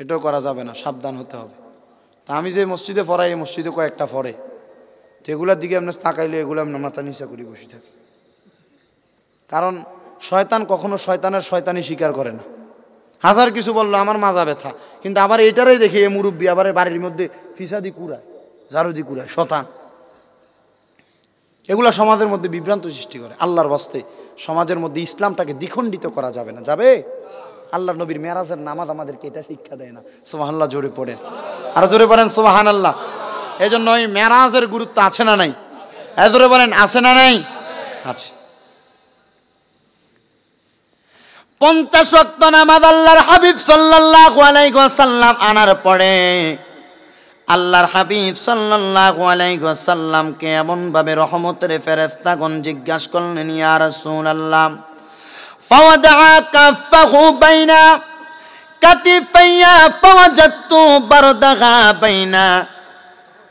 এটাও করা যাবে না সাবধান হতে হবে তা আমি যে মসজিদে পড়াই এই মসজিদে কয়েকটা পড়ে তো এগুলার দিকে আপনার তাকাইলে এগুলো আমরা মাথা নিচা করি বসে থাকি কারণ শয়তান কখনো শয়তানের শয়তানি স্বীকার করে না হাজার কিছু বললো আমার মাজা ব্যথা কিন্তু আবার এটারই দেখি এ মুরব্বী আবার বাড়ির মধ্যে ফিসাদি কুড়ায় জারুদি কুড়ায় শতান এগুলো সমাজের মধ্যে বিভ্রান্ত সৃষ্টি করে আল্লাহর বস্তে সমাজের মধ্যে ইসলামটাকে দ্বিখণ্ডিত করা যাবে না যাবে আল্লাহ নবীর মেয়ারাজের নামাজ আমাদেরকে এটা শিক্ষা দেয় না সোহান্লাহ জোরে পড়েন আর জোরে পড়েন সোহান আল্লাহ এই জন্য ওই মেয়ারাজের গুরুত্ব আছে না নাই এ জোরে বলেন আছে না নাই আছে পঞ্চাশ নামাজ আল্লাহর হাবিব সাল্লাল্লাহু আলাইহি ওয়াসাল্লাম আনার পরে আল্লাহর হাবিব সাল্লাল্লাহু আলাইহি ওয়াসাল্লামকে এমন ভাবে রহমতের ফেরেশতাগণ জিজ্ঞাসা করলেন ইয়া রাসূলুল্লাহ فوضع كفه بين كتفي فوجدت بردها بين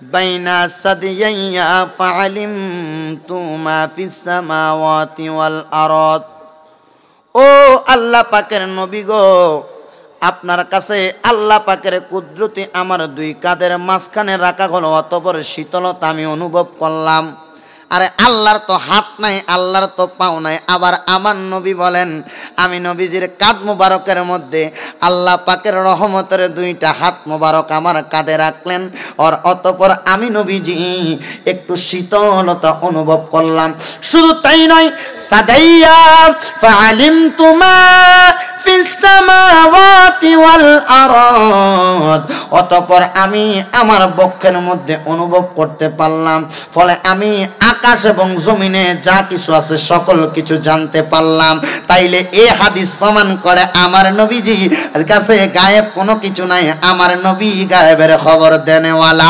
بين صديي فعلمت ما في السماوات والأرض ও আল্লাহ পাকের নবী গো আপনার কাছে আল্লাহ পাকের কুদরতি আমার দুই কাদের মাঝখানে রাখা হলো অতপর শীতলতা আমি অনুভব করলাম আরে আল্লাহর তো হাত নাই আল্লাহর তো পাও নাই আবার আমার নবী বলেন আমি নবীজির কাদ মোবারকের মধ্যে আল্লাহ পাকের রহমতের দুইটা হাত মোবারক আমার কাঁধে রাখলেন আর অতপর আমি নবীজি একটু শীতলতা অনুভব করলাম শুধু তাই নয় সাদাইয়া ফালিম তোমা في السماوات والأرض অতপর আমি আমার বক্ষের মধ্যে অনুভব করতে পারলাম ফলে আমি আকাশ এবং জমিনে যা কিছু আছে সকল কিছু জানতে পারলাম তাইলে এ হাদিস প্রমাণ করে আমার নবীজি কাছে গায়েব কোনো কিছু নাই আমার নবী গায়েবের খবর দেনেওয়ালা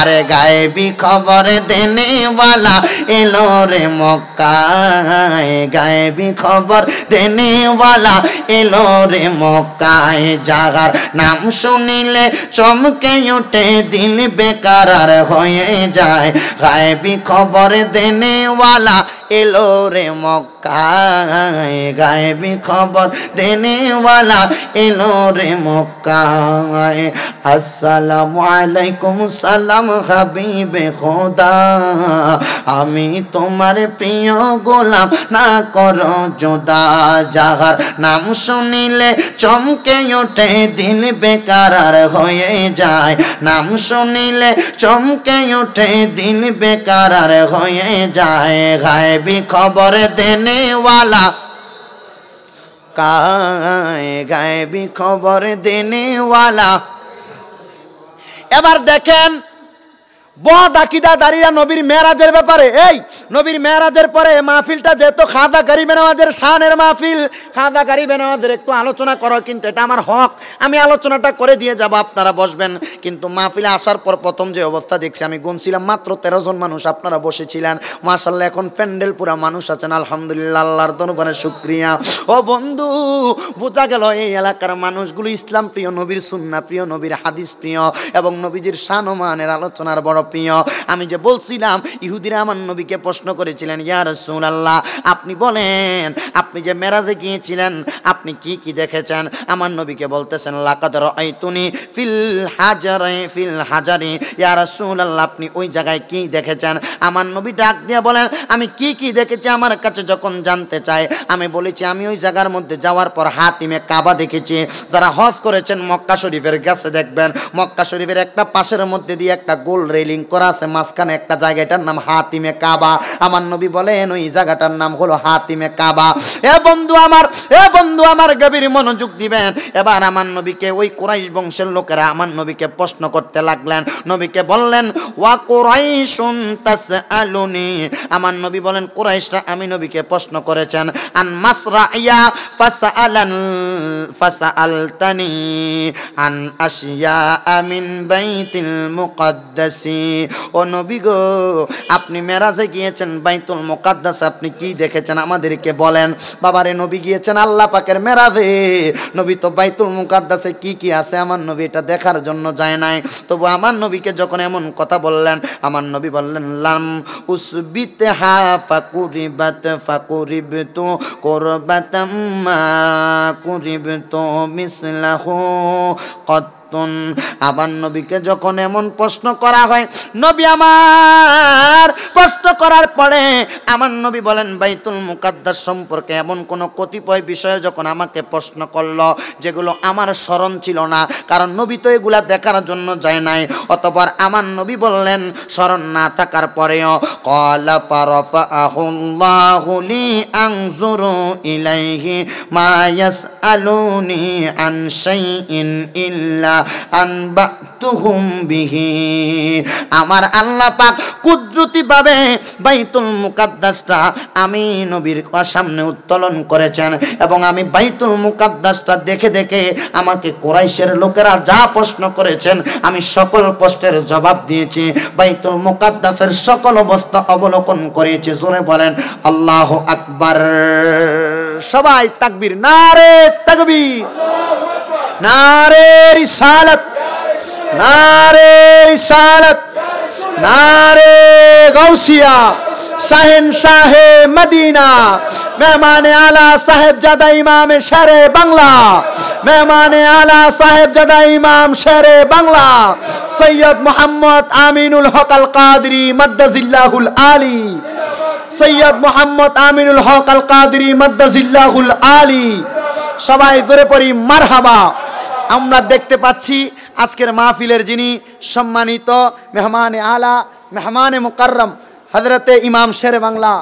আরে গায়েবি খবর দেনেওয়ালা এলো রে মক্কা গায়েবি খবর দেনে ওয়ালা এলো রে মক্কায় জাগার নাম শুনিলে চমকে ওঠে দিল বেকার হয়ে যায় গায়েবি খবর দেনেওয়ালা এলো রে মক্কায় গায়েবি খবর দেনে এলো রে মক্কায় আসসালাম আলাইকুম সালাম হাবিবে খোদা আমি তোমার প্রিয় গোলাম না কর যোদা যাহার নাম শুনিলে চমকে ওঠে দিন বেকার হয়ে যায় নাম শুনিলে চমকে ওঠে দিন বেকার হয়ে যায় গায়ে গায়বি খবর দেনেওয়ালা কায় গায়বি খবর দেনেওয়ালা এবার দেখেন বদ আকিদা দাঁড়িয়া নবীর মেয়েরাজের ব্যাপারে এই নবীর মেয়েরাজের পরে মাহফিলটা যেহেতু খাদা কারিবে নামাজের শানের মাহফিল খাদা কারিবে নামাজের একটু আলোচনা করো কিন্তু এটা আমার হক আমি আলোচনাটা করে দিয়ে যাবো আপনারা বসবেন কিন্তু মাহফিলে আসার পর প্রথম যে অবস্থা দেখছি আমি গুনছিলাম মাত্র তেরো জন মানুষ আপনারা বসেছিলেন মার্শাল্লাহ এখন প্যান্ডেল পুরা মানুষ আছেন আলহামদুলিল্লাহ আল্লাহর দনবনের শুক্রিয়া ও বন্ধু বোঝা গেল এই এলাকার মানুষগুলো ইসলাম প্রিয় নবীর সুন্না প্রিয় নবীর হাদিস প্রিয় এবং নবীজির সানমানের আলোচনার বড় প্রিয় আমি যে বলছিলাম ইহুদিরা আমার নবীকে প্রশ্ন করেছিলেন ইয়া রসুল আল্লাহ আপনি বলেন আপনি যে মেরাজে গিয়েছিলেন আপনি কি কি দেখেছেন আমার নবীকে বলতেছেন লাকাদর আইতুনি ফিল হাজারে ফিল হাজারি ইয়া রসুল আল্লাহ আপনি ওই জায়গায় কি দেখেছেন আমার নবী ডাক দিয়ে বলেন আমি কি কি দেখেছি আমার কাছে যখন জানতে চাই আমি বলেছি আমি ওই জায়গার মধ্যে যাওয়ার পর হাতিমে কাবা দেখেছি যারা হজ করেছেন মক্কা শরীফের কাছে দেখবেন মক্কা শরীফের একটা পাশের মধ্যে দিয়ে একটা গোল রেলিং বোর্ডিং করা আছে মাঝখানে একটা জায়গাটার নাম হাতিমে কাবা আমার নবী বলেন ওই জায়গাটার নাম হলো হাতিমে কাবা এ বন্ধু আমার এ বন্ধু আমার গভীর মনোযোগ দিবেন এবার আমার নবীকে ওই কোরাইশ বংশের লোকেরা আমার নবীকে প্রশ্ন করতে লাগলেন নবীকে বললেন ওয়া কোরাইশুন তাস আলুনি আমার নবী বলেন কোরাইশরা আমি নবীকে প্রশ্ন করেছেন আন মাসরা ইয়া ফাসআলান ফাসআলতানি আন আশিয়া আমিন বাইতিল মুকদ্দাসি ও নবী গো আপনি মেরাজে গিয়েছেন বাইতুল মোকাদ্দাস আপনি কি দেখেছেন আমাদেরকে বলেন বাবারে নবী গিয়েছেন আল্লাহ পাকের মেরাজে নবী তো বাইতুল মুকাদ্দাসে কি কি আছে আমার নবী এটা দেখার জন্য যায় নাই তবু আমার নবীকে যখন এমন কথা বললেন আমার নবী বললেন লাম উসবিতে হা ফাকুরিবাত ফাকুরিব তো মা কুরিব তো মিসলাহ কত আরাক্তুন আমার নবীকে যখন এমন প্রশ্ন করা হয় নবী আমার প্রশ্ন করার পরে আমার নবী বলেন বাইতুল মুকাদ্দাস সম্পর্কে এমন কোনো কতিপয় বিষয়ে যখন আমাকে প্রশ্ন করলো যেগুলো আমার স্মরণ ছিল না কারণ নবী তো এগুলা দেখার জন্য যায় নাই অতপর আমার নবী বললেন স্মরণ না থাকার পরেও কলা পারফা আহুল্লাহুলি আংজুরু ইলাইহি মায়াস আলুনি আন শাইইন ইল্লা আনবা বিহি আমার আল্লাহ পাক কুদরতি পাবে বাইতুল মুকাদ্দাসটা আমি নবীর সামনে উত্তোলন করেছেন এবং আমি বাইতুল মুকাদ্দাসটা দেখে দেখে আমাকে কোরাইশের লোকেরা যা প্রশ্ন করেছেন আমি সকল প্রশ্নের জবাব দিয়েছি বাইতুল মুকাদ্দাসের সকল অবস্থা অবলোকন করেছি শুনে বলেন আল্লাহ আকবার সবাই তাকবির নারে তাকবির नारे रिसालत नारे रिसालत नारे गौसिया शाहिन शाह मदीना मेहमान आला साहेब जदा इमाम शेर बंगला मेहमान आला साहेब जदा इमाम शेर बंगला सैयद मोहम्मद आमीनुल हक अल कादरी मद्दजिल्लाहुल आली सैयद मोहम्मद आमीनुल हक अल कादरी मद्दजिल्लाहुल आली সবাই জোরে পড়ি মারহাবা আমরা দেখতে পাচ্ছি আজকের মাহফিলের যিনি সম্মানিত মেহমান আলা মেহমান মুকাররম হজরতে ইমাম শের বাংলা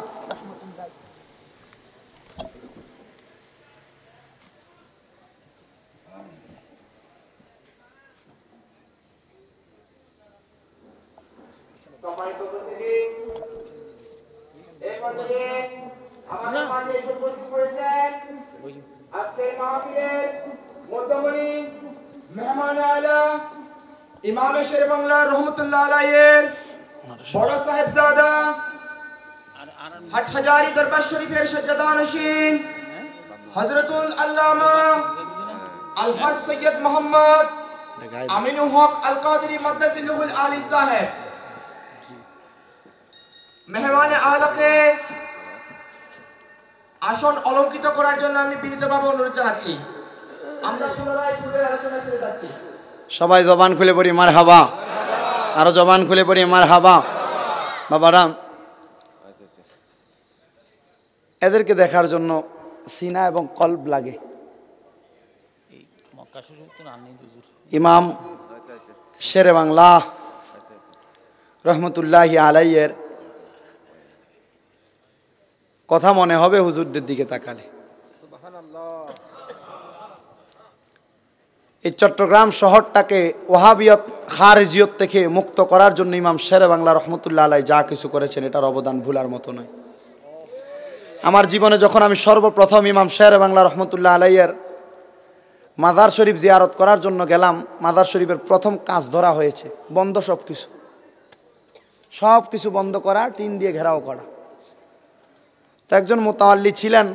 আমাদের আজকের মাহফিলের মধ্যমণি মেহমান আলহাজ সৈয়দ মোহাম্মদ সাহেব মেহমান আসন অলঙ্কিত করার জন্য আমি বিনীতভাবে অনুরোধ জানাচ্ছি সবাই জবান খুলে পড়ি মার হাবা আরো জবান খুলে পড়ি মার হাবা বাবারা এদেরকে দেখার জন্য সিনা এবং কল্প লাগে ইমাম শেরে বাংলা রহমতুল্লাহ আলাইয়ের কথা মনে হবে হুজুরদের দিকে তাকালে এই চট্টগ্রাম শহরটাকে ওহাবিয়ত হারেজিয়ত থেকে মুক্ত করার জন্য ইমাম শেরে বাংলা রহমতুল্লাহ আলাই যা কিছু করেছেন এটার অবদান ভুলার মতো নয় আমার জীবনে যখন আমি সর্বপ্রথম ইমাম শের বাংলা রহমতুল্লাহ আলাইয়ের মাদার শরীফ জিয়ারত করার জন্য গেলাম মাদার শরীফের প্রথম কাজ ধরা হয়েছে বন্ধ সব কিছু সব কিছু বন্ধ করা টিন দিয়ে ঘেরাও করা তো একজন মোতাল্লি ছিলেন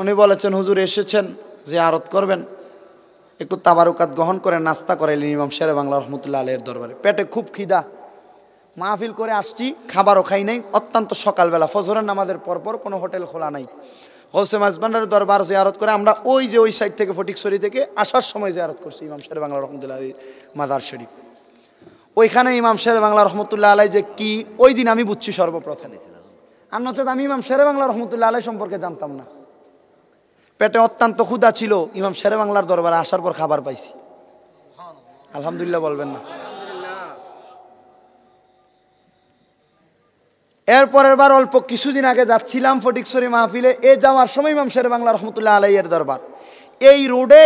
উনি বলেছেন হুজুর এসেছেন জিয়ারত করবেন একটু তাবারুকাত গ্রহণ করে নাস্তা করে ইমাম শেরে বাংলা রহমতুল্লাহ আলের দরবারে পেটে খুব খিদা মাহফিল করে আসছি খাবারও খাই নাই অত্যন্ত সকালবেলা ফজরের নামাজের পরপর কোনো হোটেল খোলা নাই গৌসে মাজবান্ডার দরবার জিয়ারত করে আমরা ওই যে ওই সাইড থেকে ফটিকসরি থেকে আসার সময় জিয়ারত করছি ইমাম শের বাংলা রহমতুল্লাহ আলী মাদার শরীফ ওইখানে ইমাম শের বাংলা রহমতুল্লাহ আলাই যে কি ওই দিন আমি বুঝছি সর্বপ্রথমে আর নচেত আমি ইমাম শের বাংলা রহমতুল্লাহ আলাই সম্পর্কে জানতাম না পেটে অত্যন্ত ক্ষুদা ছিল ইমাম শেরে বাংলার দরবারে আসার পর খাবার পাইছি আলহামদুলিল্লাহ বলবেন না এরপরের বার অল্প কিছুদিন আগে যাচ্ছিলাম ফটিকসরি মাহফিলে এ যাওয়ার সময় ইমাম শেরে বাংলা রহমতুল্লাহ আলাইয়ের দরবার এই রোডে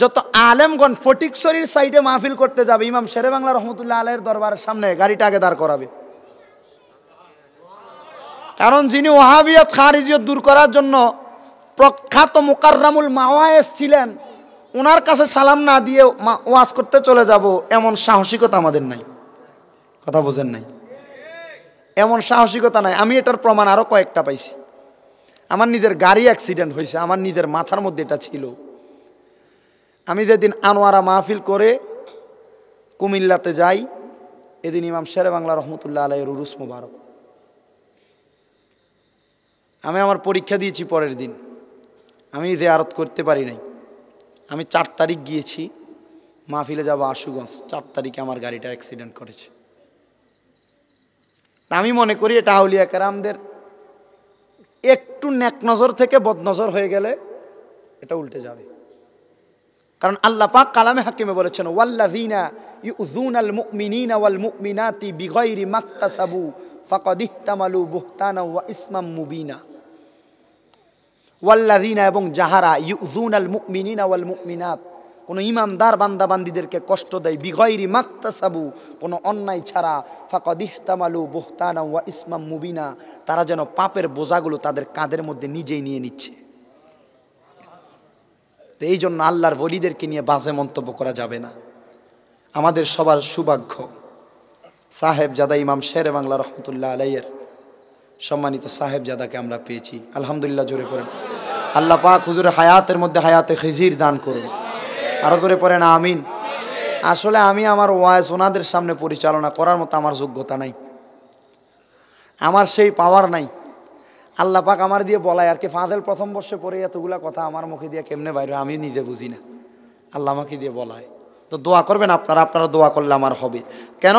যত আলেমগণ ফটিকসরির সাইডে মাহফিল করতে যাবে ইমাম শেরে বাংলা রহমতুল্লাহ আলাইয়ের দরবারের সামনে গাড়িটা আগে দাঁড় করাবে কারণ যিনি ওহাবিয়ত খারিজিয়ত দূর করার জন্য প্রখ্যাত মুকাররামুল মাওয়ায়েস ছিলেন ওনার কাছে সালাম না দিয়ে ওয়াজ করতে চলে যাব এমন সাহসিকতা আমাদের নাই কথা বোঝেন নাই এমন সাহসিকতা নাই আমি এটার প্রমাণ আরও কয়েকটা পাইছি আমার নিজের গাড়ি অ্যাক্সিডেন্ট হয়েছে আমার নিজের মাথার মধ্যে এটা ছিল আমি যেদিন আনোয়ারা মাহফিল করে কুমিল্লাতে যাই এদিন ইমাম শেরে বাংলা রহমতুল্লাহ আলাইয়ের উরুস মুবারক আমি আমার পরীক্ষা দিয়েছি পরের দিন আমি জেয়ারত করতে পারি নাই আমি চার তারিখ গিয়েছি মাহফিলে যাব আশুগঞ্জ চার তারিখে আমার গাড়িটা অ্যাক্সিডেন্ট করেছে আমি মনে করি এটা হাউলিয়া কারামদের একটু ন্যাক নজর থেকে বদনজর হয়ে গেলে এটা উল্টে যাবে কারণ আল্লাহ পাক কালামে হাকিমে বলেছেন ওয়াল্লাভিনা ইউজুন আল মুকমিনিনা ওয়াল মুকমিনাতি বিগয়রি মাক্তাসাবু ফাকাদিহতামালু বুহতানা ওয়া ইসমাম মুবিনা ওয়াল্লাদিনা এবং যাহারা ইউজুন আল মুকমিনা ওয়াল মুকমিনাত কোনো ইমানদার বান্দাবান্দিদেরকে কষ্ট দেয় বিগৈরি মাক্তাসাবু কোনো অন্যায় ছাড়া ফাকদিহতামালু বোহতানা ওয়া ইসমাম মুবিনা তারা যেন পাপের বোঝাগুলো তাদের কাঁধের মধ্যে নিজেই নিয়ে নিচ্ছে তো এই জন্য আল্লাহর বলিদেরকে নিয়ে বাজে মন্তব্য করা যাবে না আমাদের সবার সৌভাগ্য সাহেব জাদা ইমাম শের বাংলা রহমতুল্লাহ আলাইয়ের সম্মানিত সাহেব জাদাকে আমরা পেয়েছি আলহামদুলিল্লাহ জোরে করেন আল্লাহ পাক হুজুরে হায়াতের মধ্যে হায়াতে খিজির দান করুন আরও জোরে পড়েন আমিন আসলে আমি আমার ওয়াজ ওনাদের সামনে পরিচালনা করার মতো আমার যোগ্যতা নাই আমার সেই পাওয়ার নাই আল্লাহ পাক আমার দিয়ে বলায় আর কি ফাঁদেল প্রথম বর্ষে পড়ে এতগুলা কথা আমার মুখে দিয়ে কেমনে বাইরে আমি নিজে বুঝি না আল্লাহ আমাকে দিয়ে বলায় তো দোয়া করবেন আপনারা আপনারা দোয়া করলে আমার হবে কেন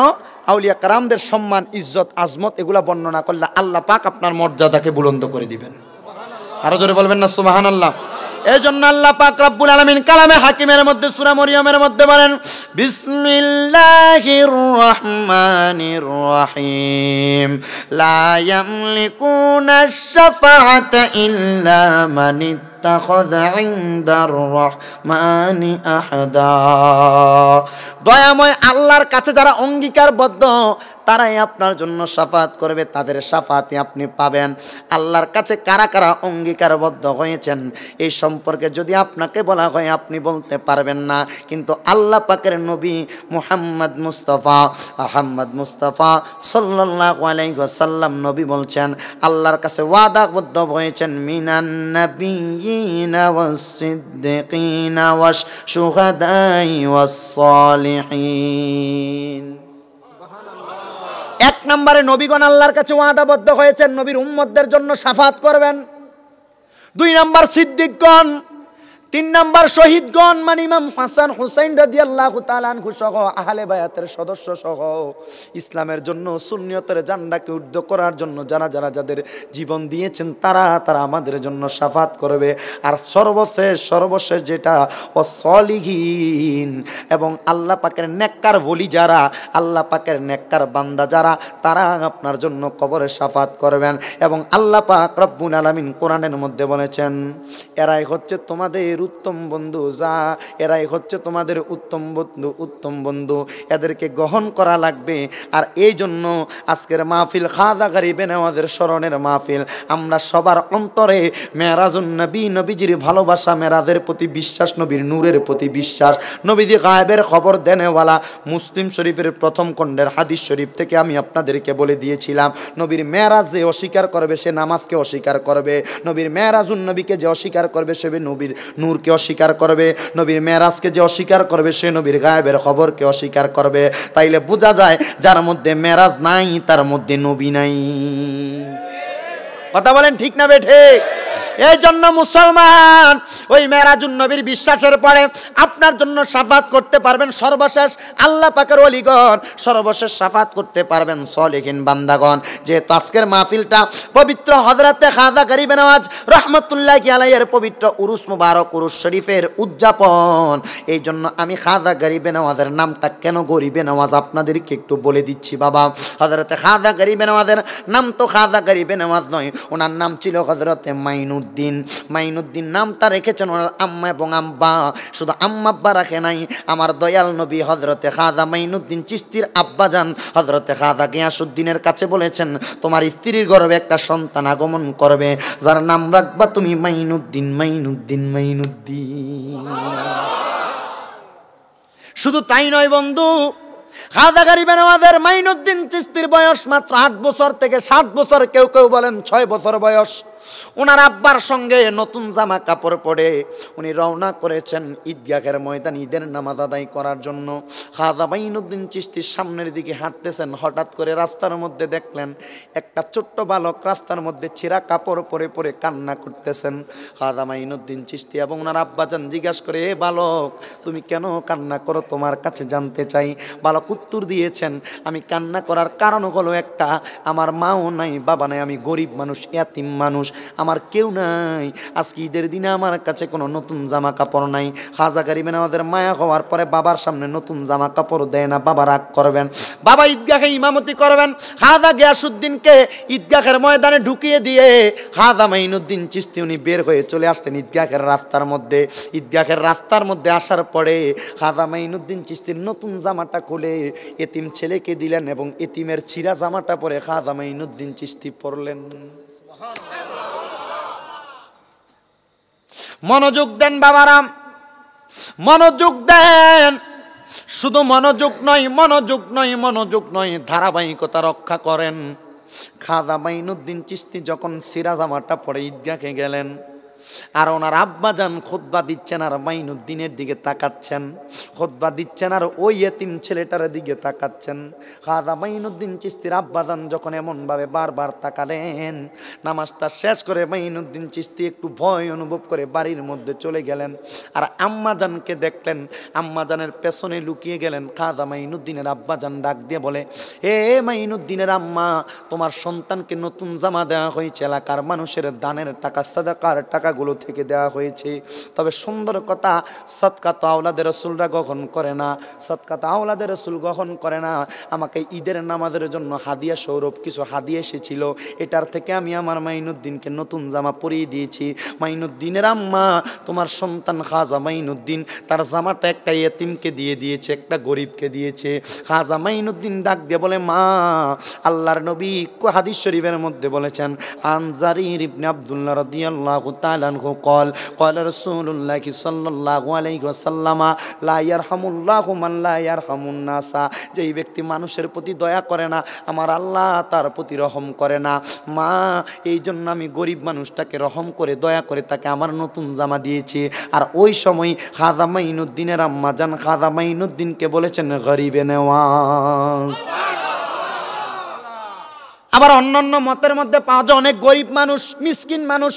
আউলিয়া কারামদের সম্মান ইজ্জত আজমত এগুলা বর্ণনা করলে আল্লাহ পাক আপনার মর্যাদাকে বুলন্দ করে দিবেন আরো জোরে বলবেন না সুবাহান আল্লাহ এই জন্য আল্লাহ পাক রাব্বুল আলামিন কালামে হাকিমের মধ্যে সূরা মরিয়মের মধ্যে বলেন বিসমিল্লাহির রহমানির রহিম লা ইয়ামলিকুনা শাফাআতা ইল্লা মানিত اتخذ عند الرحمن أحدا দয়াময় আল্লাহর কাছে যারা অঙ্গীকারবদ্ধ তারাই আপনার জন্য সাফাত করবে তাদের সাফাতে আপনি পাবেন আল্লাহর কাছে কারা কারা অঙ্গীকারবদ্ধ হয়েছেন এই সম্পর্কে যদি আপনাকে বলা হয় আপনি বলতে পারবেন না কিন্তু আল্লাহ পাকের নবী মুহাম্মদ মুস্তফা আহম্মদ মুস্তফা সাল্লাইসাল্লাম নবী বলছেন আল্লাহর কাছে ওয়াদাবদ্ধ হয়েছেন মিনান নবীনা والصديقين এক নম্বরে নবীগণ আল্লাহর কাছে ওয়াদাবদ্ধ হয়েছেন নবীর উম্মতদের জন্য সাফাত করবেন দুই নম্বর সিদ্দিকগণ তিন নাম্বার শহীদগণ মানে ইমাম হাসান হুসাইন রাজি আল্লাহ তালানহু সহ আহলে বায়াতের সদস্য সহ ইসলামের জন্য শূন্যতের জান্ডাকে উদ্ধ করার জন্য যারা যারা যাদের জীবন দিয়েছেন তারা তারা আমাদের জন্য সাফাত করবে আর সর্বশেষ সর্বশেষ যেটা অসলিহীন এবং আল্লাহ পাকের নেককার বলি যারা আল্লাহ পাকের নেককার বান্দা যারা তারা আপনার জন্য কবরে সাফাত করবেন এবং আল্লাহ পাক রব্বুল আলমিন কোরআনের মধ্যে বলেছেন এরাই হচ্ছে তোমাদের তোমাদের উত্তম বন্ধু যা এরাই হচ্ছে তোমাদের উত্তম বন্ধু উত্তম বন্ধু এদেরকে গ্রহণ করা লাগবে আর এই জন্য আজকের মাহফিল খাদা গারিবে বেনামাজের স্মরণের মাহফিল আমরা সবার অন্তরে মেরাজুন নবী নবীজির ভালোবাসা মেয়াজের প্রতি বিশ্বাস নবীর নূরের প্রতি বিশ্বাস নবীজি গায়েবের খবর দেনেওয়ালা মুসলিম শরীফের প্রথম খণ্ডের হাদিস শরীফ থেকে আমি আপনাদেরকে বলে দিয়েছিলাম নবীর মেয়ারাজ যে অস্বীকার করবে সে নামাজকে অস্বীকার করবে নবীর মেয়েরাজুন নবীকে যে অস্বীকার করবে সে নবীর নূর নূরকে অস্বীকার করবে নবীর মেরাজকে যে অস্বীকার করবে সে নবীর গায়েবের খবরকে অস্বীকার করবে তাইলে বোঝা যায় যার মধ্যে মেরাজ নাই তার মধ্যে নবী নাই কথা বলেন ঠিক না ঠিক এই জন্য মুসলমান ওই মেরাজুন নবীর বিশ্বাসের পরে আপনার জন্য সাফাত করতে পারবেন সর্বশেষ আল্লাহ পাকের অলিগণ সর্বশেষ সাফাত করতে পারবেন সলিহীন বান্দাগণ যে তাস্কের মাহফিলটা পবিত্র হজরাতে খাজা গরিব নওয়াজ রহমতুল্লাহ আলাইয়ের পবিত্র উরুস মুবারক উরুস শরীফের উদযাপন এই জন্য আমি খাজা গরিবে নওয়াজের নামটা কেন গরিবে নওয়াজ আপনাদেরকে একটু বলে দিচ্ছি বাবা হজরতে খাজা গরিবে নওয়াজের নাম তো খাজা গরিবে নওয়াজ নয় ওনার নাম ছিল হজরতে মাইনুল মাইনুদ্দিন মাইনুদ্দিন নামটা রেখেছেন ওনার আম্মা এবং আব্বা শুধু আম্মা আব্বা রাখে নাই আমার দয়াল নবী হজরতে খাদা মাইনুদ্দিন চিস্তির আব্বা যান হজরতে খাদা গিয়াসুদ্দিনের কাছে বলেছেন তোমার স্ত্রীর গর্বে একটা সন্তান আগমন করবে যার নাম রাখবা তুমি মাইনুদ্দিন মাইনুদ্দিন মাইনুদ্দিন শুধু তাই নয় বন্ধু হাজাগারি বেনামাজের মাইনুদ্দিন চিস্তির বয়স মাত্র আট বছর থেকে ষাট বছর কেউ কেউ বলেন ছয় বছর বয়স ওনার আব্বার সঙ্গে নতুন জামা কাপড় পরে উনি রওনা করেছেন ঈদগাহের ময়দান ঈদের নামাজ আদায় করার জন্য হাজাবাইনুদ্দিন চিস্তির সামনের দিকে হাঁটতেছেন হঠাৎ করে রাস্তার মধ্যে দেখলেন একটা ছোট্ট বালক রাস্তার মধ্যে ছিঁড়া কাপড় পরে পরে কান্না করতেছেন হাজাবাইনুদ্দিন চিস্তি এবং ওনার আব্বাজান জিজ্ঞাসা করে এ বালক তুমি কেন কান্না করো তোমার কাছে জানতে চাই বালক উত্তর দিয়েছেন আমি কান্না করার কারণ হলো একটা আমার মাও নাই বাবা নাই আমি গরিব মানুষ এতিম মানুষ আমার কেউ নাই আজকে ঈদের দিনে আমার কাছে কোনো নতুন জামা কাপড় নাই খাজা কারিবেন আমাদের মায়া হওয়ার পরে বাবার সামনে নতুন জামা কাপড় দেয় না বাবা রাগ করবেন বাবা ঈদগাহে ইমামতি করবেন হাদা গিয়াসুদ্দিনকে ঈদগাহের ময়দানে ঢুকিয়ে দিয়ে হাদা মাইনুদ্দিন চিস্তি উনি বের হয়ে চলে আসলেন ঈদগাহের রাস্তার মধ্যে ঈদগাহের রাস্তার মধ্যে আসার পরে খাজা মাইনুদ্দিন চিস্তির নতুন জামাটা খুলে এতিম ছেলেকে দিলেন এবং এতিমের ছিঁড়া জামাটা পরে খাজা মাইনুদ্দিন চিস্তি পরলেন মনোযোগ দেন বাবারাম মনোযোগ দেন শুধু মনোযোগ নয় মনোযোগ নয় মনোযোগ নয় ধারাবাহিকতা রক্ষা করেন খাজা মাইনুদ্দিন চিস্তি যখন সিরাজামাটা পরে ঈদগাহে গেলেন আর ওনার আব্বা যান খোদবা দিচ্ছেন আর মাইনুদ্দিনের দিকে তাকাচ্ছেন খোদবা দিচ্ছেন আর ওই এতিম ছেলেটার দিকে তাকাচ্ছেন খাদা মাইনুদ্দিন চিস্তির আব্বা যান যখন এমনভাবে বারবার তাকালেন নামাজটা শেষ করে মাইনুদ্দিন চিস্তি একটু ভয় অনুভব করে বাড়ির মধ্যে চলে গেলেন আর আম্মাজানকে দেখলেন আম্মাজানের পেছনে লুকিয়ে গেলেন খাদা মাইনুদ্দিনের যান ডাক দিয়ে বলে এ মাইনুদ্দিনের আম্মা তোমার সন্তানকে নতুন জামা দেওয়া হয়েছে এলাকার মানুষের দানের টাকা সাজাকার টাকা টাকাগুলো থেকে দেওয়া হয়েছে তবে সুন্দর কথা সৎকা তো আওলাদের রসুলরা গ্রহণ করে না সৎকা তো আওলাদের রসুল গ্রহণ করে না আমাকে ঈদের নামাজের জন্য হাদিয়া সৌরভ কিছু হাদিয়া এসেছিল এটার থেকে আমি আমার মাইনুদ্দিনকে নতুন জামা পরিয়ে দিয়েছি মাইনুদ্দিনের আম্মা তোমার সন্তান খাজা মাইনুদ্দিন তার জামাটা একটা এতিমকে দিয়ে দিয়েছে একটা গরিবকে দিয়েছে খাজা মাইনুদ্দিন ডাক দিয়ে বলে মা আল্লাহর নবী হাদিস শরীফের মধ্যে বলেছেন আনজারি রিবনে আবদুল্লাহ রদিয়াল্লাহ তাল عنه قال قال رسول الله صلى الله عليه وسلم لا يرحم الله من لا يرحم الناس যেই ব্যক্তি মানুষের প্রতি দয়া করে না আমার আল্লাহ তার প্রতি রহম করে না মা এই জন্য আমি গরিব মানুষটাকে রহম করে দয়া করে তাকে আমার নতুন জামা দিয়েছি আর ওই সময় খাজা মাইনুদ্দিনের আম্মা জান খাজা মাইনুদ্দিনকে বলেছেন গরিবে নেওয়াজ আবার অন্যান্য মতের মধ্যে পাওয়া যায় অনেক গরিব মানুষ মিসকিন মানুষ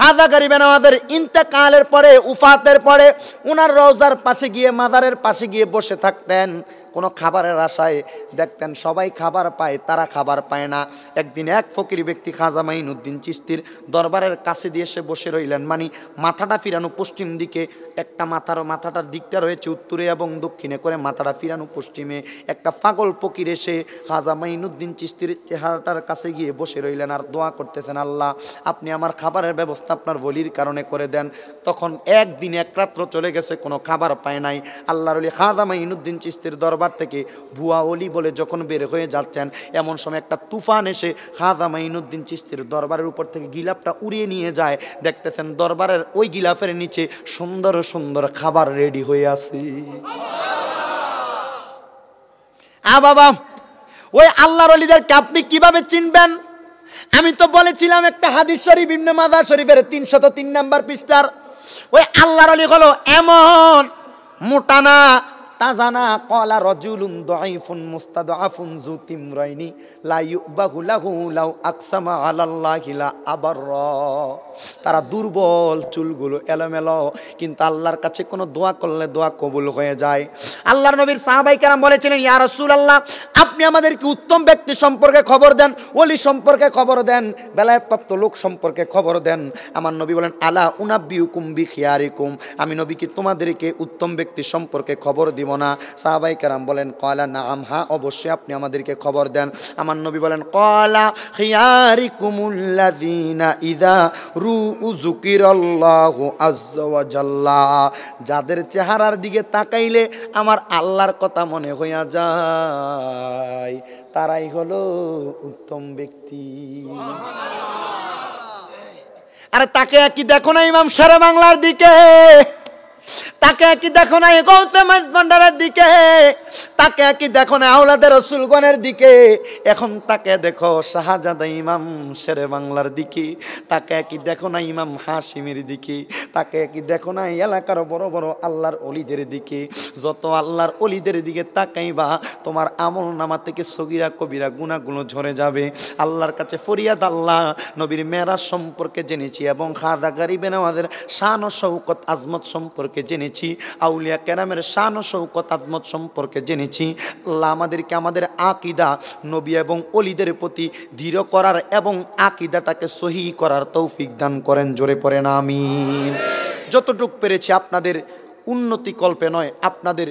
হাজা গরিবেন আমাদের ইন্তেকালের পরে উফাতের পরে ওনার রওজার পাশে গিয়ে মাদারের পাশে গিয়ে বসে থাকতেন কোনো খাবারের আশায় দেখতেন সবাই খাবার পায় তারা খাবার পায় না একদিন এক ফকির ব্যক্তি খাজা মাইনুদ্দিন চিস্তির দরবারের কাছে দিয়ে এসে বসে রইলেন মানে মাথাটা ফিরানো পশ্চিম দিকে একটা মাথার মাথাটার দিকটা রয়েছে উত্তরে এবং দক্ষিণে করে মাথাটা ফিরানো পশ্চিমে একটা পাগল ফকির এসে খাজা মাইনুদ্দিন চিস্তির চেহারাটার কাছে গিয়ে বসে রইলেন আর দোয়া করতেছেন আল্লাহ আপনি আমার খাবারের ব্যবস্থা আপনার বলির কারণে করে দেন তখন একদিন এক রাত্র চলে গেছে কোনো খাবার পায় নাই আল্লাহর খাজা মাইনুদ্দিন চিস্তির দরবার দরবার থেকে ভুয়া অলি বলে যখন বের হয়ে যাচ্ছেন এমন সময় একটা তুফান এসে হাজা মাইনুদ্দিন চিস্তির দরবারের উপর থেকে গিলাপটা উড়িয়ে নিয়ে যায় দেখতেছেন দরবারের ওই গিলাফের নিচে সুন্দর সুন্দর খাবার রেডি হয়ে আছে আ বাবা ওই আল্লাহর অলিদেরকে আপনি কিভাবে চিনবেন আমি তো বলেছিলাম একটা হাদিস শরীফ ইবনে মাদা শরীফের তিনশত তিন নাম্বার পৃষ্ঠার ওই আল্লাহর অলি হলো এমন মোটানা তাজানা কলা রজুলুন দাইফুন মুস্তাদ জু তিমরাইনি লাহু লাউ আকসামা আলাল্লাহি লা আবার তারা দুর্বল চুলগুলো এলোমেলো কিন্তু আল্লাহর কাছে কোনো দোয়া করলে দোয়া কবুল হয়ে যায় আল্লাহর নবীর সাহাবাই কেরাম বলেছিলেন ইয়া রাসূলুল্লাহ আপনি আমাদেরকে উত্তম ব্যক্তি সম্পর্কে খবর দেন ওলি সম্পর্কে খবর দেন বেলায়তপ্রাপ্ত লোক সম্পর্কে খবর দেন আমার নবী বলেন আলা উনাব্বিউকুম খিয়ারিকুম আমি নবীকে তোমাদেরকে উত্তম ব্যক্তি সম্পর্কে খবর দিব না সাহাবাই কারাম বলেন কয়লা না আম হা অবশ্যই আপনি আমাদেরকে খবর দেন আমার নবী বলেন কয়লা হিয়ারি দিনা ইদা রু উজুকিরল্লাহ আজ্লা যাদের চেহারার দিকে তাকাইলে আমার আল্লাহর কথা মনে হইয়া যায় তারাই হলো উত্তম ব্যক্তি আরে তাকে কি দেখো না ইমাম সারা বাংলার দিকে তাকে কি দেখো না গৌসে মাইজ ভান্ডারের দিকে তাকে কি দেখো না আওলাদের রসুলগণের দিকে এখন তাকে দেখো শাহজাদা ইমাম শেরে বাংলার দিকে তাকে কি দেখো না ইমাম হাসিমের দিকে তাকে কি দেখো না এলাকার বড় বড় আল্লাহর অলিদের দিকে যত আল্লাহর অলিদের দিকে তাকাইবা তোমার আমল নামা থেকে সগিরা কবিরা গুণাগুলো ঝরে যাবে আল্লাহর কাছে ফরিয়াদ আল্লাহ নবীর মেয়েরা সম্পর্কে জেনেছি এবং খাদা গারিবে আমাদের শান ও শৌকত আজমত সম্পর্কে জেনেছি জেনেছি আউলিয়া কেরামের শান শৌকত আত্মত সম্পর্কে জেনেছি আল্লাহ আমাদেরকে আমাদের আকিদা নবী এবং অলিদের প্রতি দৃঢ় করার এবং আকিদাটাকে সহি করার তৌফিক দান করেন জোরে পড়ে না আমি যতটুক পেরেছি আপনাদের উন্নতি কল্পে নয় আপনাদের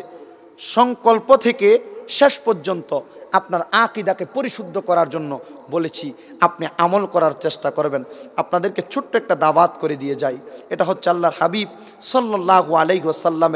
সংকল্প থেকে শেষ পর্যন্ত আপনার আকিদাকে পরিশুদ্ধ করার জন্য বলেছি আপনি আমল করার চেষ্টা করবেন আপনাদেরকে ছোট্ট একটা দাবাত করে দিয়ে যাই এটা হচ্ছে আল্লাহর হাবিব সাল্লাহ আলাইহ আসাল্লামের